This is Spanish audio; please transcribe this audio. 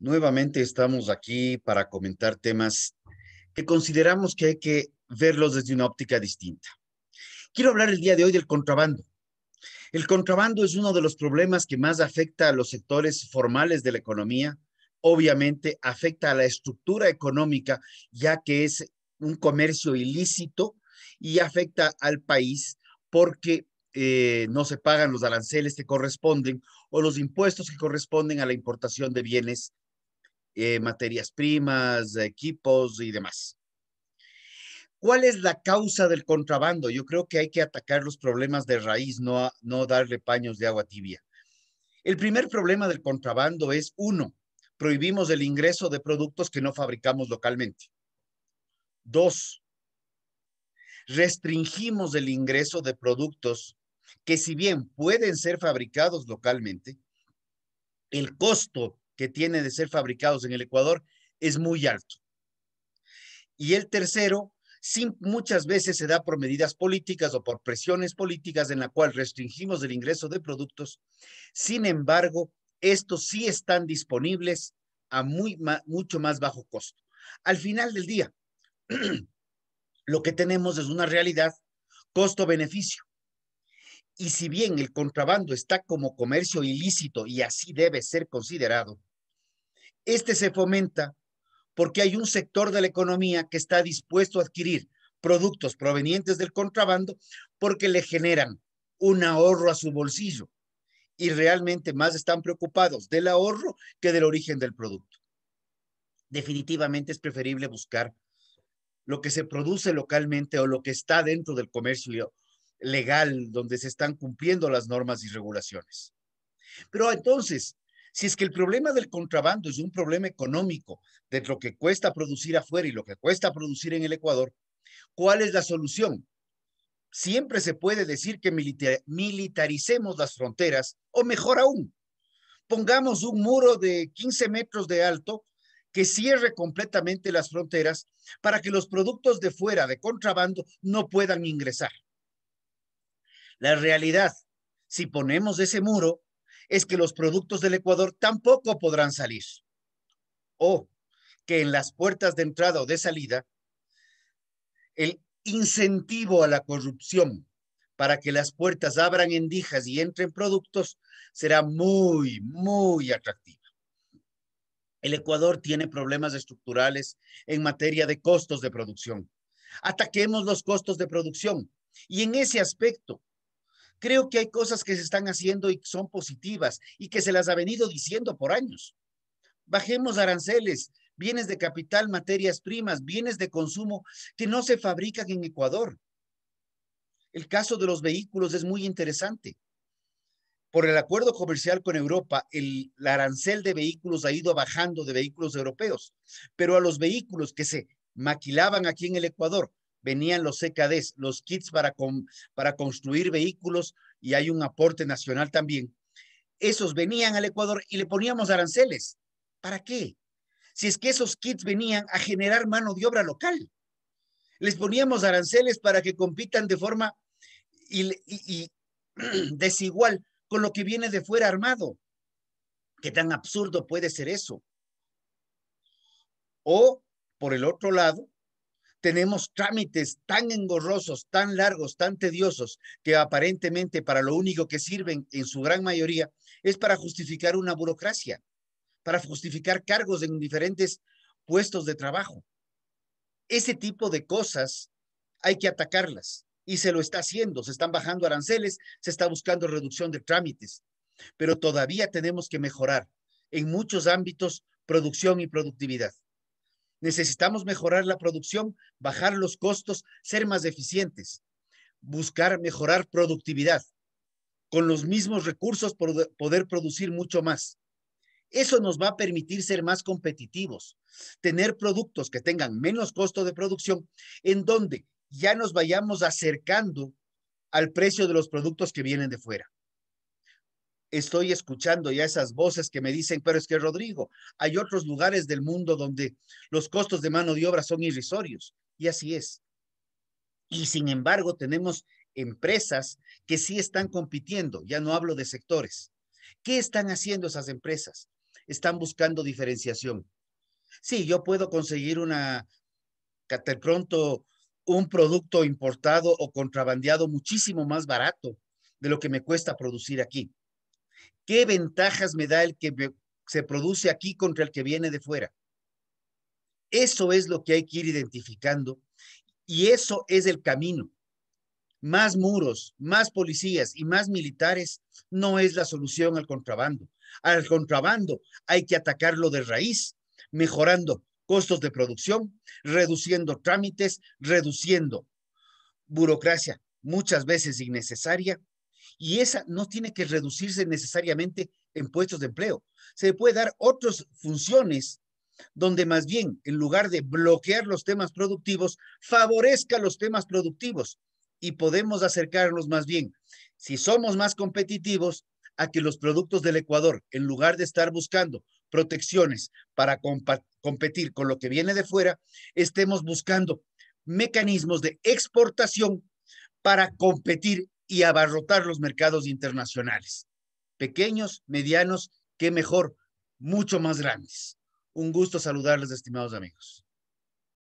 Nuevamente estamos aquí para comentar temas que consideramos que hay que verlos desde una óptica distinta. Quiero hablar el día de hoy del contrabando. El contrabando es uno de los problemas que más afecta a los sectores formales de la economía. Obviamente afecta a la estructura económica, ya que es un comercio ilícito y afecta al país porque eh, no se pagan los aranceles que corresponden o los impuestos que corresponden a la importación de bienes eh, materias primas, equipos y demás. ¿Cuál es la causa del contrabando? Yo creo que hay que atacar los problemas de raíz, no, no darle paños de agua tibia. El primer problema del contrabando es, uno, prohibimos el ingreso de productos que no fabricamos localmente. Dos, restringimos el ingreso de productos que si bien pueden ser fabricados localmente, el costo que tiene de ser fabricados en el Ecuador es muy alto. Y el tercero, sin, muchas veces se da por medidas políticas o por presiones políticas en la cual restringimos el ingreso de productos. Sin embargo, estos sí están disponibles a muy, mucho más bajo costo. Al final del día, lo que tenemos es una realidad costo-beneficio. Y si bien el contrabando está como comercio ilícito y así debe ser considerado, este se fomenta porque hay un sector de la economía que está dispuesto a adquirir productos provenientes del contrabando porque le generan un ahorro a su bolsillo y realmente más están preocupados del ahorro que del origen del producto. Definitivamente es preferible buscar lo que se produce localmente o lo que está dentro del comercio legal donde se están cumpliendo las normas y regulaciones. Pero entonces, si es que el problema del contrabando es un problema económico, de lo que cuesta producir afuera y lo que cuesta producir en el Ecuador, ¿cuál es la solución? Siempre se puede decir que militaricemos las fronteras, o mejor aún, pongamos un muro de 15 metros de alto que cierre completamente las fronteras para que los productos de fuera, de contrabando, no puedan ingresar. La realidad, si ponemos ese muro, es que los productos del Ecuador tampoco podrán salir. O que en las puertas de entrada o de salida, el incentivo a la corrupción para que las puertas abran endijas y entren productos será muy, muy atractivo. El Ecuador tiene problemas estructurales en materia de costos de producción. Ataquemos los costos de producción. Y en ese aspecto, creo que hay cosas que se están haciendo y son positivas y que se las ha venido diciendo por años. Bajemos aranceles, bienes de capital, materias primas, bienes de consumo que no se fabrican en Ecuador. El caso de los vehículos es muy interesante. Por el acuerdo comercial con Europa, el, el arancel de vehículos ha ido bajando de vehículos europeos, pero a los vehículos que se maquilaban aquí en el Ecuador venían los CKDs, los kits para, para construir vehículos y hay un aporte nacional también. Esos venían al Ecuador y le poníamos aranceles. ¿Para qué? Si es que esos kits venían a generar mano de obra local. Les poníamos aranceles para que compitan de forma desigual con lo que viene de fuera armado. ¿Qué tan absurdo puede ser eso? O, por el otro lado, tenemos trámites tan engorrosos, tan largos, tan tediosos, que aparentemente para lo único que sirven en su gran mayoría es para justificar una burocracia, para justificar cargos en diferentes puestos de trabajo. Ese tipo de cosas hay que atacarlas y se lo está haciendo, se están bajando aranceles, se está buscando reducción de trámites, pero todavía tenemos que mejorar en muchos ámbitos producción y productividad. Necesitamos mejorar la producción, bajar los costos, ser más eficientes, buscar mejorar productividad. Con los mismos recursos poder producir mucho más. Eso nos va a permitir ser más competitivos, tener productos que tengan menos costo de producción, en donde ya nos vayamos acercando al precio de los productos que vienen de fuera estoy escuchando ya esas voces que me dicen, pero es que Rodrigo, hay otros lugares del mundo donde los costos de mano de obra son irrisorios. Y así es. Y sin embargo, tenemos empresas que sí están compitiendo, ya no hablo de sectores. ¿Qué están haciendo esas empresas? Están buscando diferenciación. Sí, yo puedo conseguir una, de pronto, un producto importado o contrabandeado muchísimo más barato de lo que me cuesta producir aquí ¿Qué ventajas me da el que se produce aquí contra el que viene de fuera? Eso es lo que hay que ir identificando y eso es el camino. Más muros, más policías y más militares no es la solución al contrabando. Al contrabando hay que atacarlo de raíz, mejorando costos de producción, reduciendo trámites, reduciendo burocracia muchas veces innecesaria y esa no tiene que reducirse necesariamente en puestos de empleo. Se puede dar otras funciones donde más bien, en lugar de bloquear los temas productivos, favorezca los temas productivos y podemos acercarnos más bien, si somos más competitivos, a que los productos del Ecuador, en lugar de estar buscando protecciones para competir con lo que viene de fuera, estemos buscando mecanismos de exportación para competir y abarrotar los mercados internacionales. Pequeños, medianos, qué mejor, mucho más grandes. Un gusto saludarles, estimados amigos.